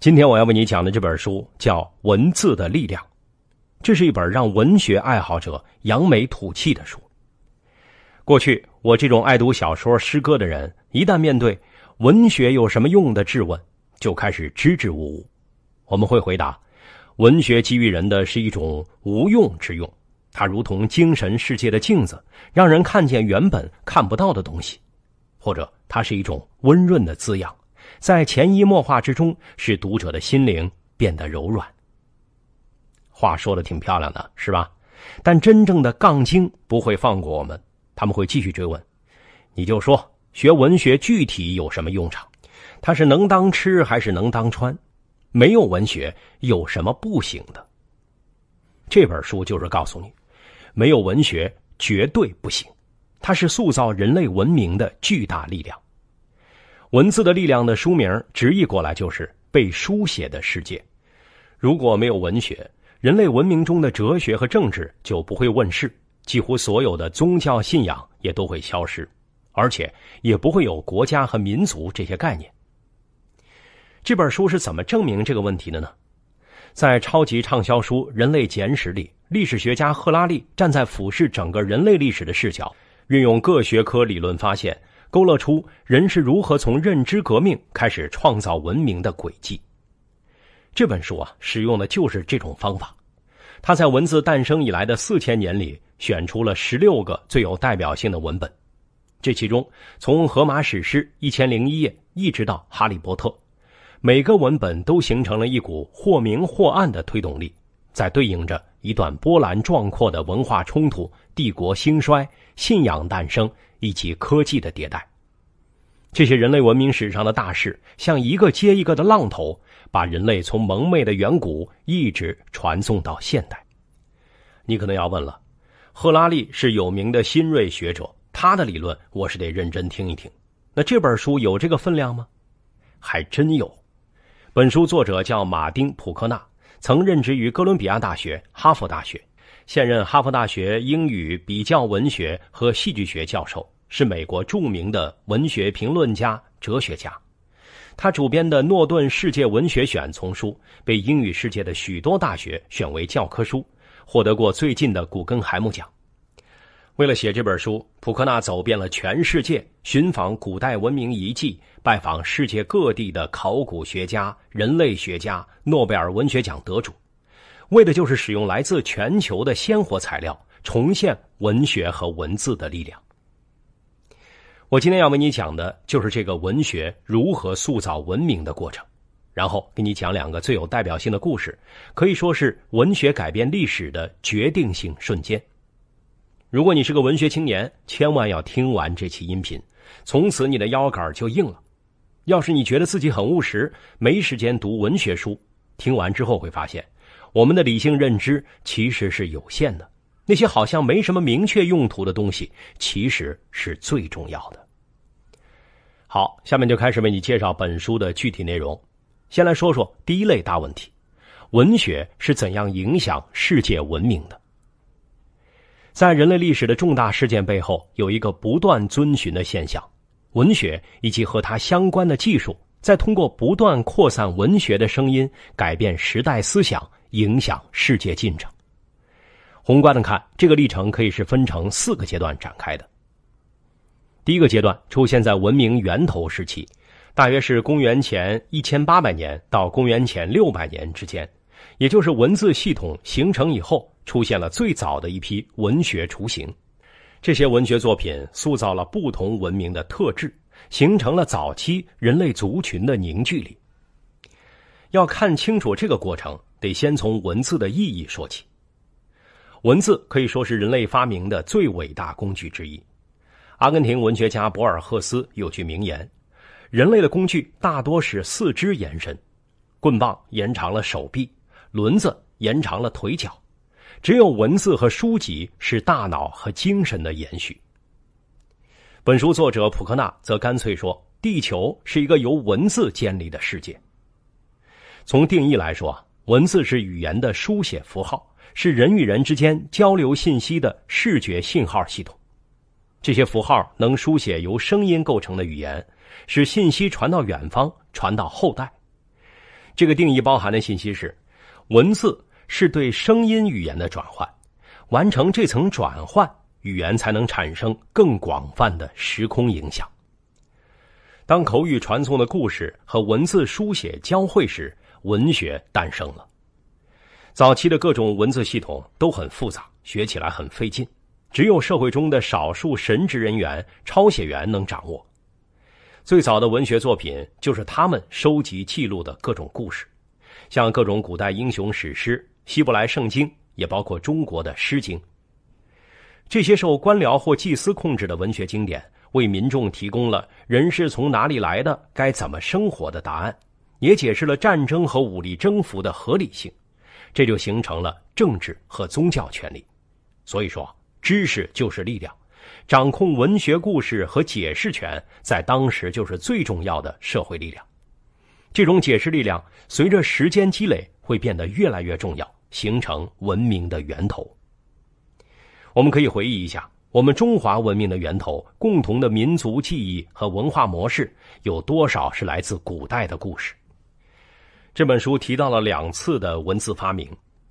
今天我要为你讲的这本书叫《文字的力量》，这是一本让文学爱好者扬眉吐气的书。过去，我这种爱读小说、诗歌的人，一旦面对“文学有什么用”的质问，就开始支支吾吾。我们会回答：“文学给予人的是一种无用之用，它如同精神世界的镜子，让人看见原本看不到的东西，或者它是一种温润的滋养。”在潜移默化之中，使读者的心灵变得柔软。话说的挺漂亮的是吧？但真正的杠精不会放过我们，他们会继续追问。你就说学文学具体有什么用场？它是能当吃还是能当穿？没有文学有什么不行的？这本书就是告诉你，没有文学绝对不行，它是塑造人类文明的巨大力量。文字的力量的书名直译过来就是“被书写的世界”。如果没有文学，人类文明中的哲学和政治就不会问世，几乎所有的宗教信仰也都会消失，而且也不会有国家和民族这些概念。这本书是怎么证明这个问题的呢？在超级畅销书《人类简史》里，历史学家赫拉利站在俯视整个人类历史的视角，运用各学科理论发现。勾勒出人是如何从认知革命开始创造文明的轨迹。这本书啊，使用的就是这种方法。他在文字诞生以来的四千年里，选出了十六个最有代表性的文本。这其中，从《荷马史诗》一千零一夜一直到《哈利波特》，每个文本都形成了一股或明或暗的推动力，在对应着一段波澜壮阔的文化冲突、帝国兴衰、信仰诞生。以及科技的迭代，这些人类文明史上的大事，像一个接一个的浪头，把人类从蒙昧的远古一直传送到现代。你可能要问了：，赫拉利是有名的新锐学者，他的理论我是得认真听一听。那这本书有这个分量吗？还真有。本书作者叫马丁·普克纳，曾任职于哥伦比亚大学、哈佛大学。现任哈佛大学英语比较文学和戏剧学教授，是美国著名的文学评论家、哲学家。他主编的《诺顿世界文学选》丛书被英语世界的许多大学选为教科书，获得过最近的古根海姆奖。为了写这本书，普克纳走遍了全世界，寻访古代文明遗迹，拜访世界各地的考古学家、人类学家、诺贝尔文学奖得主。为的就是使用来自全球的鲜活材料，重现文学和文字的力量。我今天要为你讲的就是这个文学如何塑造文明的过程，然后给你讲两个最有代表性的故事，可以说是文学改变历史的决定性瞬间。如果你是个文学青年，千万要听完这期音频，从此你的腰杆就硬了。要是你觉得自己很务实，没时间读文学书，听完之后会发现。我们的理性认知其实是有限的，那些好像没什么明确用途的东西，其实是最重要的。好，下面就开始为你介绍本书的具体内容。先来说说第一类大问题：文学是怎样影响世界文明的？在人类历史的重大事件背后，有一个不断遵循的现象：文学以及和它相关的技术，在通过不断扩散文学的声音，改变时代思想。影响世界进程。宏观的看，这个历程可以是分成四个阶段展开的。第一个阶段出现在文明源头时期，大约是公元前一千八百年到公元前六百年之间，也就是文字系统形成以后，出现了最早的一批文学雏形。这些文学作品塑造了不同文明的特质，形成了早期人类族群的凝聚力。要看清楚这个过程。得先从文字的意义说起。文字可以说是人类发明的最伟大工具之一。阿根廷文学家博尔赫斯有句名言：“人类的工具大多是四肢延伸，棍棒延长了手臂，轮子延长了腿脚，只有文字和书籍是大脑和精神的延续。”本书作者普克纳则干脆说：“地球是一个由文字建立的世界。”从定义来说。文字是语言的书写符号，是人与人之间交流信息的视觉信号系统。这些符号能书写由声音构成的语言，使信息传到远方，传到后代。这个定义包含的信息是：文字是对声音语言的转换，完成这层转换，语言才能产生更广泛的时空影响。当口语传送的故事和文字书写交汇时。文学诞生了。早期的各种文字系统都很复杂，学起来很费劲，只有社会中的少数神职人员、抄写员能掌握。最早的文学作品就是他们收集、记录的各种故事，像各种古代英雄史诗、希伯来圣经，也包括中国的《诗经》。这些受官僚或祭司控制的文学经典，为民众提供了“人是从哪里来的，该怎么生活”的答案。也解释了战争和武力征服的合理性，这就形成了政治和宗教权利。所以说，知识就是力量，掌控文学故事和解释权，在当时就是最重要的社会力量。这种解释力量，随着时间积累，会变得越来越重要，形成文明的源头。我们可以回忆一下，我们中华文明的源头，共同的民族记忆和文化模式，有多少是来自古代的故事？这本书提到了两次的文字发明，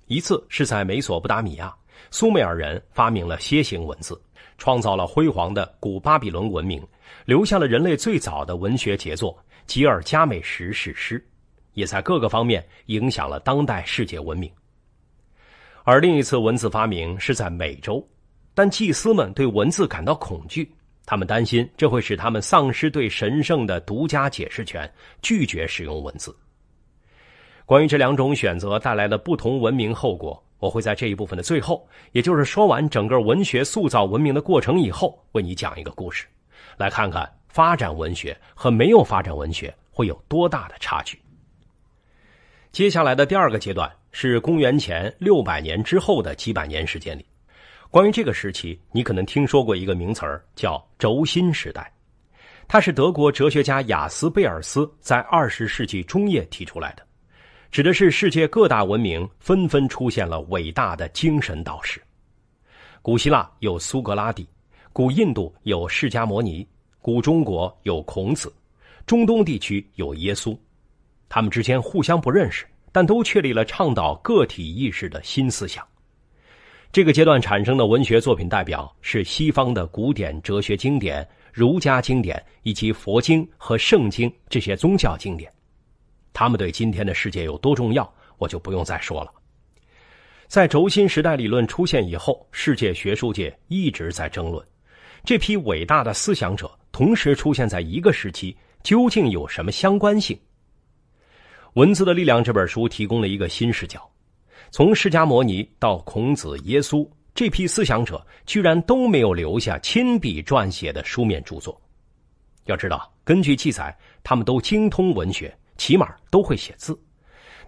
一次是在美索不达米亚，苏美尔人发明了楔形文字，创造了辉煌的古巴比伦文明，留下了人类最早的文学杰作《吉尔伽美什史诗》，也在各个方面影响了当代世界文明。而另一次文字发明是在美洲，但祭司们对文字感到恐惧，他们担心这会使他们丧失对神圣的独家解释权，拒绝使用文字。关于这两种选择带来的不同文明后果，我会在这一部分的最后，也就是说完整个文学塑造文明的过程以后，为你讲一个故事，来看看发展文学和没有发展文学会有多大的差距。接下来的第二个阶段是公元前六百年之后的几百年时间里，关于这个时期，你可能听说过一个名词儿叫轴心时代，它是德国哲学家雅斯贝尔斯在二十世纪中叶提出来的。指的是世界各大文明纷纷出现了伟大的精神导师，古希腊有苏格拉底，古印度有释迦摩尼，古中国有孔子，中东地区有耶稣。他们之间互相不认识，但都确立了倡导个体意识的新思想。这个阶段产生的文学作品代表是西方的古典哲学经典、儒家经典以及佛经和圣经这些宗教经典。他们对今天的世界有多重要，我就不用再说了。在轴心时代理论出现以后，世界学术界一直在争论：这批伟大的思想者同时出现在一个时期，究竟有什么相关性？《文字的力量》这本书提供了一个新视角。从释迦牟尼到孔子、耶稣，这批思想者居然都没有留下亲笔撰写的书面著作。要知道，根据记载，他们都精通文学。起码都会写字，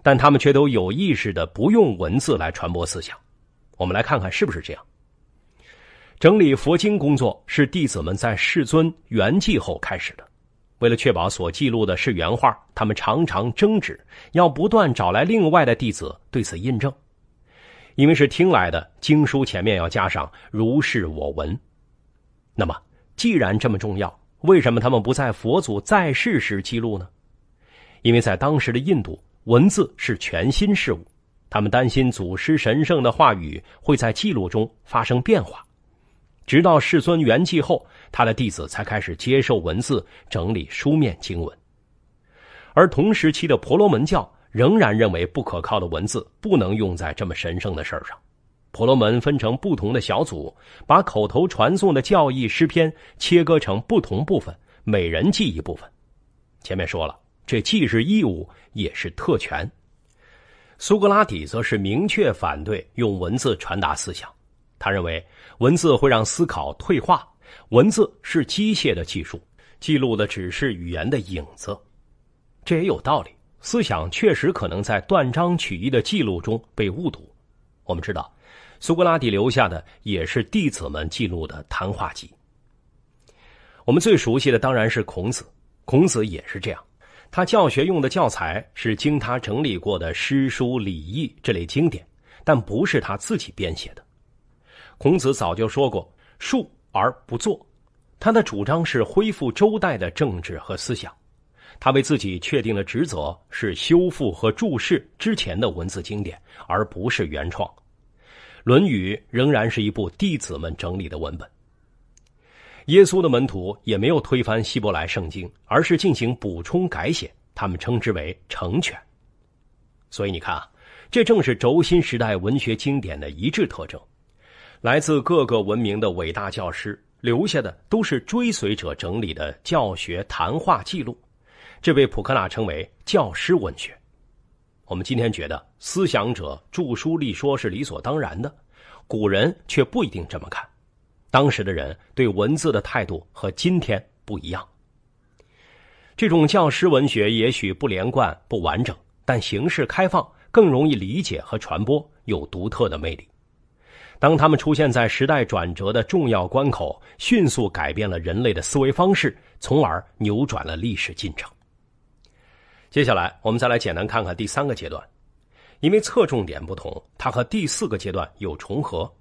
但他们却都有意识的不用文字来传播思想。我们来看看是不是这样。整理佛经工作是弟子们在世尊圆寂后开始的。为了确保所记录的是原话，他们常常争执，要不断找来另外的弟子对此印证。因为是听来的经书，前面要加上“如是我闻”。那么，既然这么重要，为什么他们不在佛祖在世时记录呢？因为在当时的印度，文字是全新事物，他们担心祖师神圣的话语会在记录中发生变化。直到世尊圆寂后，他的弟子才开始接受文字整理书面经文。而同时期的婆罗门教仍然认为不可靠的文字不能用在这么神圣的事儿上。婆罗门分成不同的小组，把口头传送的教义诗篇切割成不同部分，每人记一部分。前面说了。这既是义务，也是特权。苏格拉底则是明确反对用文字传达思想。他认为，文字会让思考退化，文字是机械的技术，记录的只是语言的影子。这也有道理，思想确实可能在断章取义的记录中被误读。我们知道，苏格拉底留下的也是弟子们记录的谈话集。我们最熟悉的当然是孔子，孔子也是这样。他教学用的教材是经他整理过的诗书礼义这类经典，但不是他自己编写的。孔子早就说过“述而不作”，他的主张是恢复周代的政治和思想。他为自己确定的职责是修复和注释之前的文字经典，而不是原创。《论语》仍然是一部弟子们整理的文本。耶稣的门徒也没有推翻希伯来圣经，而是进行补充改写，他们称之为成全。所以你看啊，这正是轴心时代文学经典的一致特征：来自各个文明的伟大教师留下的都是追随者整理的教学谈话记录。这被普克纳称为“教师文学”。我们今天觉得思想者著书立说是理所当然的，古人却不一定这么看。当时的人对文字的态度和今天不一样。这种教师文学也许不连贯、不完整，但形式开放，更容易理解和传播，有独特的魅力。当他们出现在时代转折的重要关口，迅速改变了人类的思维方式，从而扭转了历史进程。接下来，我们再来简单看看第三个阶段，因为侧重点不同，它和第四个阶段有重合。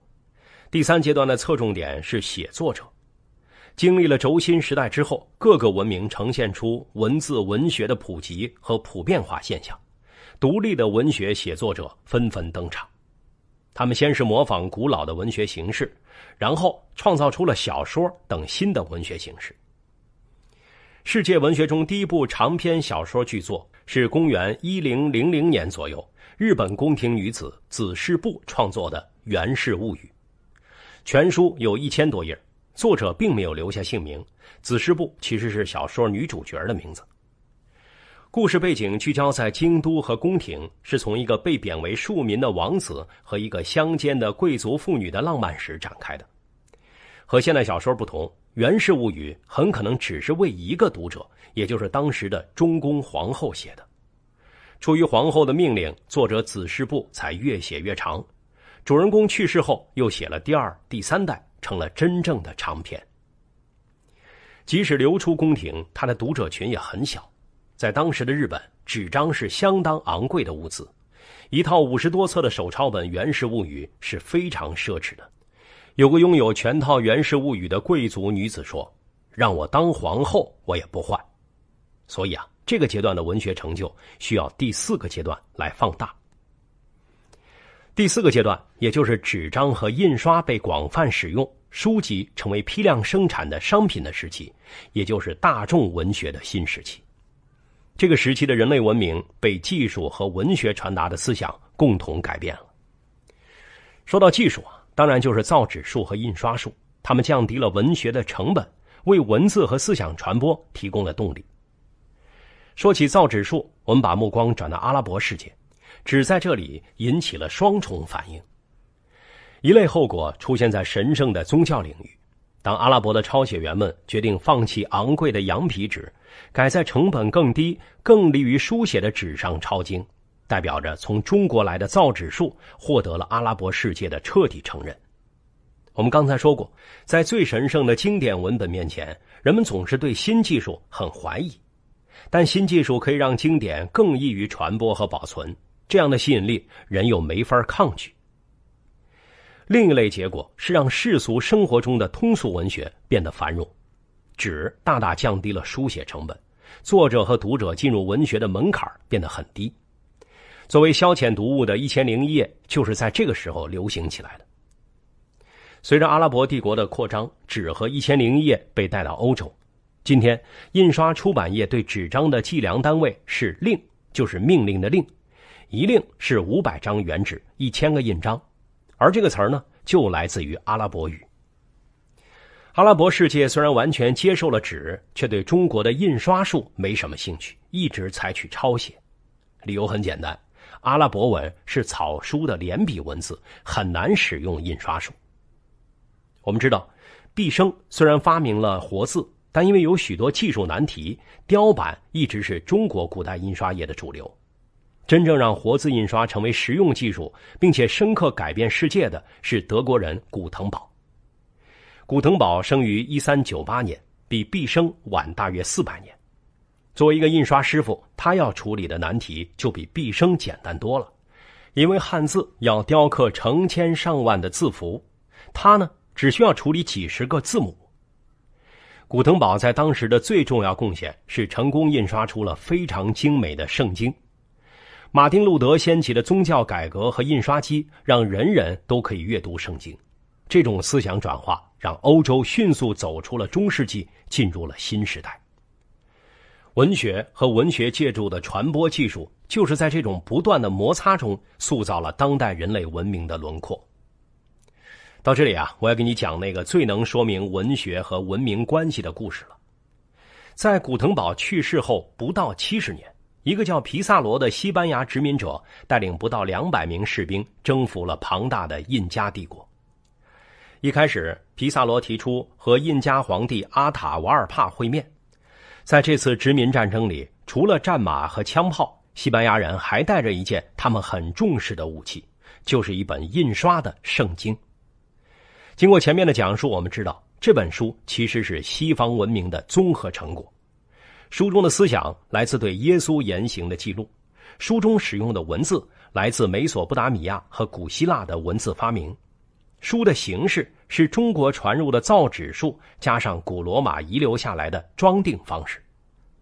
第三阶段的侧重点是写作者。经历了轴心时代之后，各个文明呈现出文字文学的普及和普遍化现象，独立的文学写作者纷纷登场。他们先是模仿古老的文学形式，然后创造出了小说等新的文学形式。世界文学中第一部长篇小说巨作是公元一零零零年左右日本宫廷女子紫式部创作的《源氏物语》。全书有一千多页，作者并没有留下姓名。子师部其实是小说女主角的名字。故事背景聚焦在京都和宫廷，是从一个被贬为庶民的王子和一个乡间的贵族妇女的浪漫史展开的。和现代小说不同，《源氏物语》很可能只是为一个读者，也就是当时的中宫皇后写的。出于皇后的命令，作者子师部才越写越长。主人公去世后，又写了第二、第三代，成了真正的长篇。即使流出宫廷，他的读者群也很小。在当时的日本，纸张是相当昂贵的物资，一套五十多册的手抄本《源氏物语》是非常奢侈的。有个拥有全套《源氏物语》的贵族女子说：“让我当皇后，我也不换。”所以啊，这个阶段的文学成就需要第四个阶段来放大。第四个阶段，也就是纸张和印刷被广泛使用，书籍成为批量生产的商品的时期，也就是大众文学的新时期。这个时期的人类文明被技术和文学传达的思想共同改变了。说到技术啊，当然就是造纸术和印刷术，它们降低了文学的成本，为文字和思想传播提供了动力。说起造纸术，我们把目光转到阿拉伯世界。只在这里引起了双重反应。一类后果出现在神圣的宗教领域，当阿拉伯的抄写员们决定放弃昂贵的羊皮纸，改在成本更低、更利于书写的纸上抄经，代表着从中国来的造纸术获得了阿拉伯世界的彻底承认。我们刚才说过，在最神圣的经典文本面前，人们总是对新技术很怀疑，但新技术可以让经典更易于传播和保存。这样的吸引力，人又没法抗拒。另一类结果是让世俗生活中的通俗文学变得繁荣，纸大大降低了书写成本，作者和读者进入文学的门槛变得很低。作为消遣读物的《一千零一夜》就是在这个时候流行起来的。随着阿拉伯帝国的扩张，纸和《一千零一夜》被带到欧洲。今天，印刷出版业对纸张的计量单位是“令”，就是命令的“令”。一令是五百张原纸，一千个印章，而这个词儿呢，就来自于阿拉伯语。阿拉伯世界虽然完全接受了纸，却对中国的印刷术没什么兴趣，一直采取抄写。理由很简单，阿拉伯文是草书的连笔文字，很难使用印刷术。我们知道，毕升虽然发明了活字，但因为有许多技术难题，雕版一直是中国古代印刷业的主流。真正让活字印刷成为实用技术，并且深刻改变世界的是德国人古腾堡。古腾堡生于一三九八年，比毕生晚大约四百年。作为一个印刷师傅，他要处理的难题就比毕生简单多了，因为汉字要雕刻成千上万的字符，他呢只需要处理几十个字母。古腾堡在当时的最重要贡献是成功印刷出了非常精美的《圣经》。马丁路德掀起的宗教改革和印刷机，让人人都可以阅读圣经。这种思想转化，让欧洲迅速走出了中世纪，进入了新时代。文学和文学借助的传播技术，就是在这种不断的摩擦中，塑造了当代人类文明的轮廓。到这里啊，我要给你讲那个最能说明文学和文明关系的故事了。在古腾堡去世后不到七十年。一个叫皮萨罗的西班牙殖民者带领不到两百名士兵，征服了庞大的印加帝国。一开始，皮萨罗提出和印加皇帝阿塔瓦尔帕会面。在这次殖民战争里，除了战马和枪炮，西班牙人还带着一件他们很重视的武器，就是一本印刷的圣经。经过前面的讲述，我们知道这本书其实是西方文明的综合成果。书中的思想来自对耶稣言行的记录，书中使用的文字来自美索不达米亚和古希腊的文字发明，书的形式是中国传入的造纸术加上古罗马遗留下来的装订方式，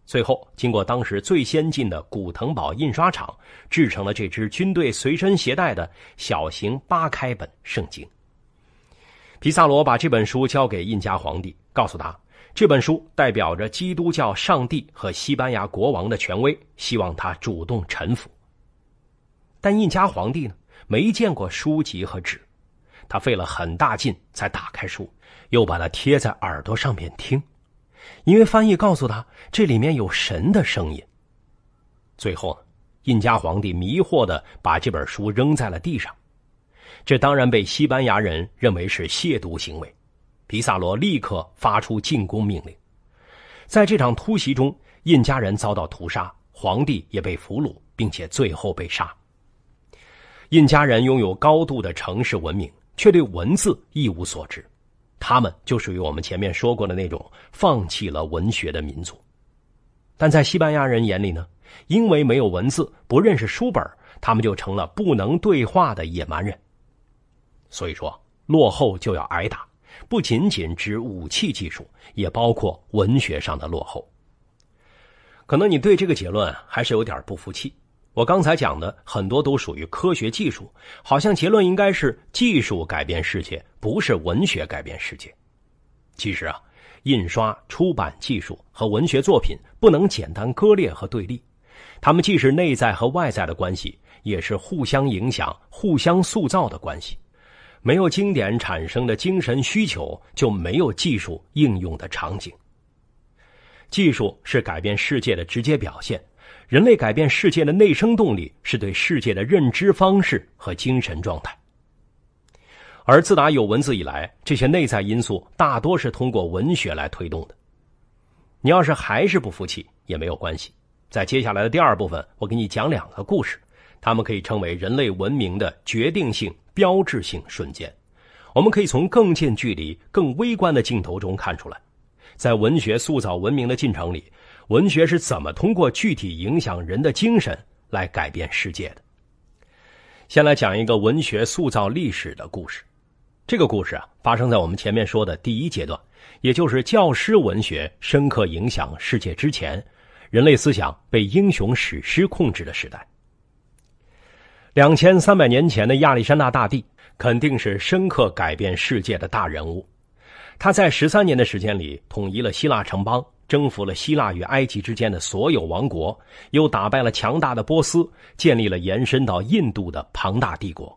最后经过当时最先进的古腾堡印刷厂制成了这支军队随身携带的小型八开本圣经。皮萨罗把这本书交给印加皇帝，告诉他。这本书代表着基督教上帝和西班牙国王的权威，希望他主动臣服。但印加皇帝呢，没见过书籍和纸，他费了很大劲才打开书，又把它贴在耳朵上面听，因为翻译告诉他这里面有神的声音。最后，呢，印加皇帝迷惑的把这本书扔在了地上，这当然被西班牙人认为是亵渎行为。皮萨罗立刻发出进攻命令，在这场突袭中，印加人遭到屠杀，皇帝也被俘虏，并且最后被杀。印加人拥有高度的城市文明，却对文字一无所知，他们就属于我们前面说过的那种放弃了文学的民族。但在西班牙人眼里呢，因为没有文字，不认识书本，他们就成了不能对话的野蛮人。所以说，落后就要挨打。不仅仅指武器技术，也包括文学上的落后。可能你对这个结论还是有点不服气。我刚才讲的很多都属于科学技术，好像结论应该是技术改变世界，不是文学改变世界。其实啊，印刷出版技术和文学作品不能简单割裂和对立，它们既是内在和外在的关系，也是互相影响、互相塑造的关系。没有经典产生的精神需求，就没有技术应用的场景。技术是改变世界的直接表现，人类改变世界的内生动力是对世界的认知方式和精神状态。而自打有文字以来，这些内在因素大多是通过文学来推动的。你要是还是不服气，也没有关系，在接下来的第二部分，我给你讲两个故事。他们可以称为人类文明的决定性、标志性瞬间。我们可以从更近距离、更微观的镜头中看出来，在文学塑造文明的进程里，文学是怎么通过具体影响人的精神来改变世界的。先来讲一个文学塑造历史的故事。这个故事啊，发生在我们前面说的第一阶段，也就是教师文学深刻影响世界之前，人类思想被英雄史诗控制的时代。两千三百年前的亚历山大大帝肯定是深刻改变世界的大人物。他在十三年的时间里统一了希腊城邦，征服了希腊与埃及之间的所有王国，又打败了强大的波斯，建立了延伸到印度的庞大帝国。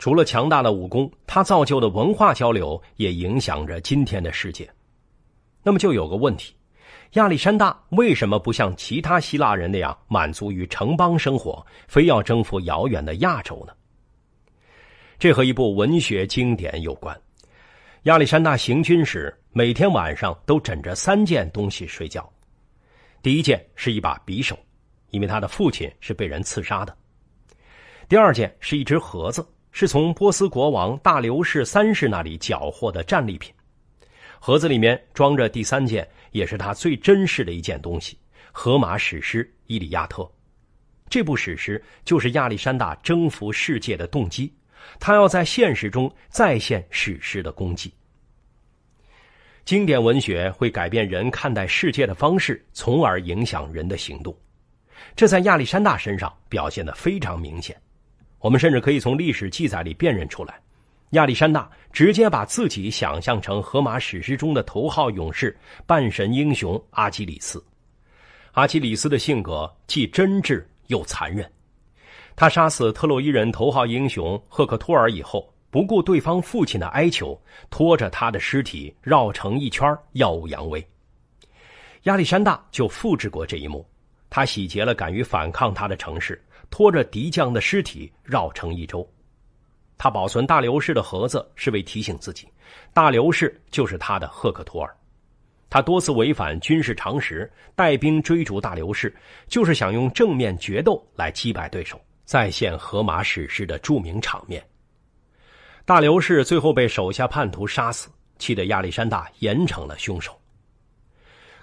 除了强大的武功，他造就的文化交流也影响着今天的世界。那么就有个问题。亚历山大为什么不像其他希腊人那样满足于城邦生活，非要征服遥远的亚洲呢？这和一部文学经典有关。亚历山大行军时，每天晚上都枕着三件东西睡觉。第一件是一把匕首，因为他的父亲是被人刺杀的；第二件是一只盒子，是从波斯国王大流士三世那里缴获的战利品，盒子里面装着第三件。也是他最珍视的一件东西，《荷马史诗·伊利亚特》，这部史诗就是亚历山大征服世界的动机，他要在现实中再现史诗的功绩。经典文学会改变人看待世界的方式，从而影响人的行动，这在亚历山大身上表现得非常明显。我们甚至可以从历史记载里辨认出来。亚历山大直接把自己想象成《荷马史诗》中的头号勇士、半神英雄阿基里斯。阿基里斯的性格既真挚又残忍。他杀死特洛伊人头号英雄赫克托尔以后，不顾对方父亲的哀求，拖着他的尸体绕城一圈，耀武扬威。亚历山大就复制过这一幕。他洗劫了敢于反抗他的城市，拖着敌将的尸体绕城一周。他保存大流士的盒子，是为提醒自己，大流士就是他的赫克托尔。他多次违反军事常识，带兵追逐大流士，就是想用正面决斗来击败对手，再现《荷马史诗》的著名场面。大流士最后被手下叛徒杀死，气得亚历山大严惩了凶手。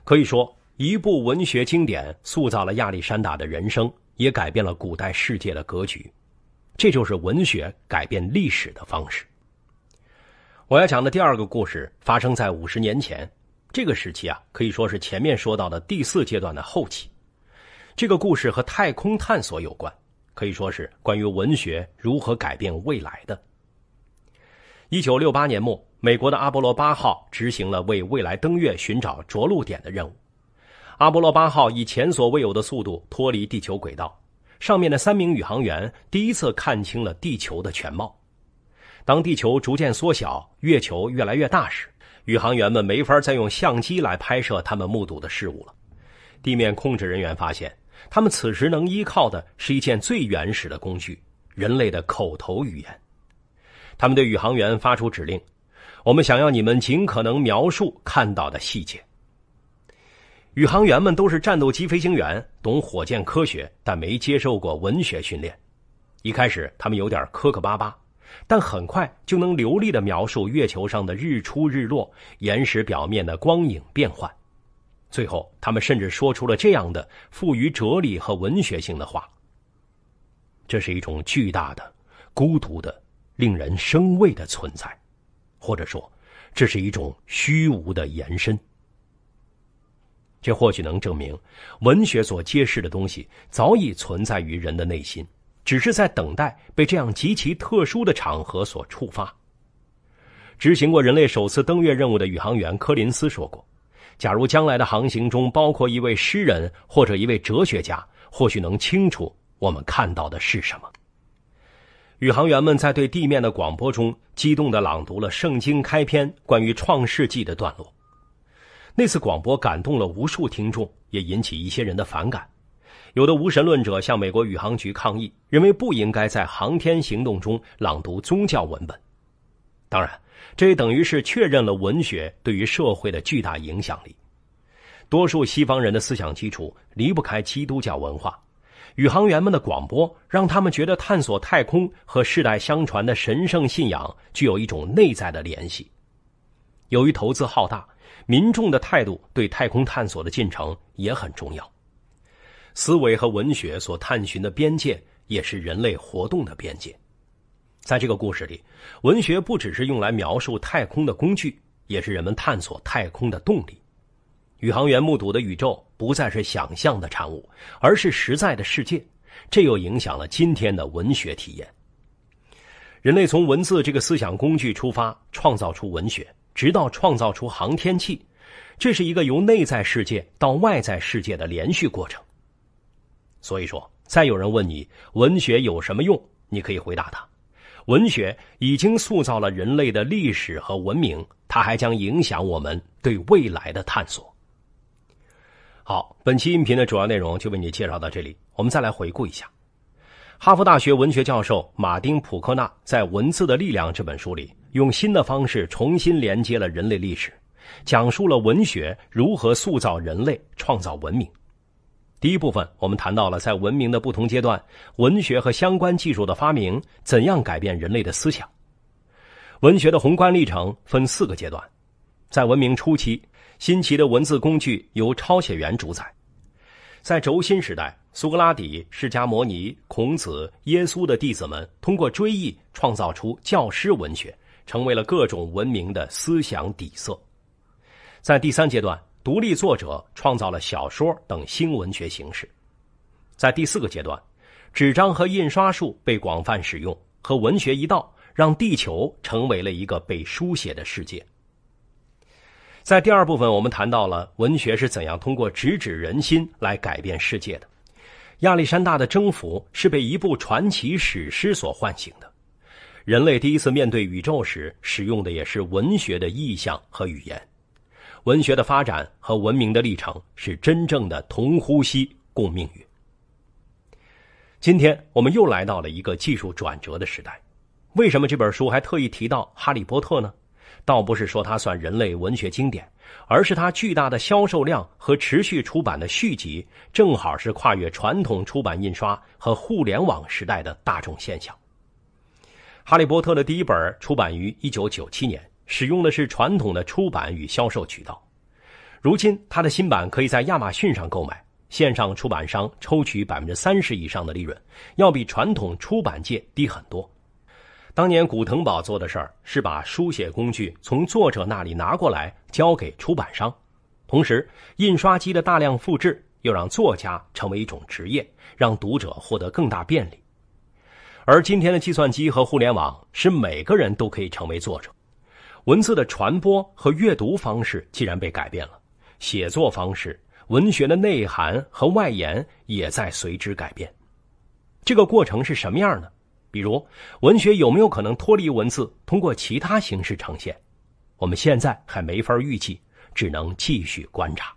可以说，一部文学经典塑造了亚历山大的人生，也改变了古代世界的格局。这就是文学改变历史的方式。我要讲的第二个故事发生在五十年前，这个时期啊可以说是前面说到的第四阶段的后期。这个故事和太空探索有关，可以说是关于文学如何改变未来的。一九六八年末，美国的阿波罗八号执行了为未来登月寻找着陆点的任务。阿波罗八号以前所未有的速度脱离地球轨道。上面的三名宇航员第一次看清了地球的全貌。当地球逐渐缩小，月球越来越大时，宇航员们没法再用相机来拍摄他们目睹的事物了。地面控制人员发现，他们此时能依靠的是一件最原始的工具——人类的口头语言。他们对宇航员发出指令：“我们想要你们尽可能描述看到的细节。”宇航员们都是战斗机飞行员，懂火箭科学，但没接受过文学训练。一开始他们有点磕磕巴巴，但很快就能流利的描述月球上的日出日落、岩石表面的光影变换。最后，他们甚至说出了这样的富于哲理和文学性的话：“这是一种巨大的、孤独的、令人生畏的存在，或者说，这是一种虚无的延伸。”这或许能证明，文学所揭示的东西早已存在于人的内心，只是在等待被这样极其特殊的场合所触发。执行过人类首次登月任务的宇航员科林斯说过：“假如将来的航行中包括一位诗人或者一位哲学家，或许能清楚我们看到的是什么。”宇航员们在对地面的广播中激动地朗读了《圣经》开篇关于创世纪的段落。那次广播感动了无数听众，也引起一些人的反感。有的无神论者向美国宇航局抗议，认为不应该在航天行动中朗读宗教文本。当然，这等于是确认了文学对于社会的巨大影响力。多数西方人的思想基础离不开基督教文化。宇航员们的广播让他们觉得探索太空和世代相传的神圣信仰具有一种内在的联系。由于投资浩大。民众的态度对太空探索的进程也很重要。思维和文学所探寻的边界，也是人类活动的边界。在这个故事里，文学不只是用来描述太空的工具，也是人们探索太空的动力。宇航员目睹的宇宙不再是想象的产物，而是实在的世界。这又影响了今天的文学体验。人类从文字这个思想工具出发，创造出文学。直到创造出航天器，这是一个由内在世界到外在世界的连续过程。所以说，再有人问你文学有什么用，你可以回答他：文学已经塑造了人类的历史和文明，它还将影响我们对未来的探索。好，本期音频的主要内容就为你介绍到这里。我们再来回顾一下，哈佛大学文学教授马丁·普克纳在《文字的力量》这本书里。用新的方式重新连接了人类历史，讲述了文学如何塑造人类、创造文明。第一部分，我们谈到了在文明的不同阶段，文学和相关技术的发明怎样改变人类的思想。文学的宏观历程分四个阶段：在文明初期，新奇的文字工具由抄写员主宰；在轴心时代，苏格拉底、释迦牟尼、孔子、耶稣的弟子们通过追忆创造出教师文学。成为了各种文明的思想底色，在第三阶段，独立作者创造了小说等新文学形式；在第四个阶段，纸张和印刷术被广泛使用，和文学一道，让地球成为了一个被书写的世界。在第二部分，我们谈到了文学是怎样通过直指人心来改变世界的。亚历山大的征服是被一部传奇史诗所唤醒的。人类第一次面对宇宙时使用的也是文学的意象和语言。文学的发展和文明的历程是真正的同呼吸共命运。今天我们又来到了一个技术转折的时代。为什么这本书还特意提到《哈利波特》呢？倒不是说它算人类文学经典，而是它巨大的销售量和持续出版的续集，正好是跨越传统出版印刷和互联网时代的大众现象。《哈利波特》的第一本出版于一九九七年，使用的是传统的出版与销售渠道。如今，它的新版可以在亚马逊上购买。线上出版商抽取百分之三十以上的利润，要比传统出版界低很多。当年古腾堡做的事儿是把书写工具从作者那里拿过来交给出版商，同时印刷机的大量复制又让作家成为一种职业，让读者获得更大便利。而今天的计算机和互联网使每个人都可以成为作者，文字的传播和阅读方式既然被改变了，写作方式、文学的内涵和外延也在随之改变。这个过程是什么样的？比如，文学有没有可能脱离文字，通过其他形式呈现？我们现在还没法预计，只能继续观察。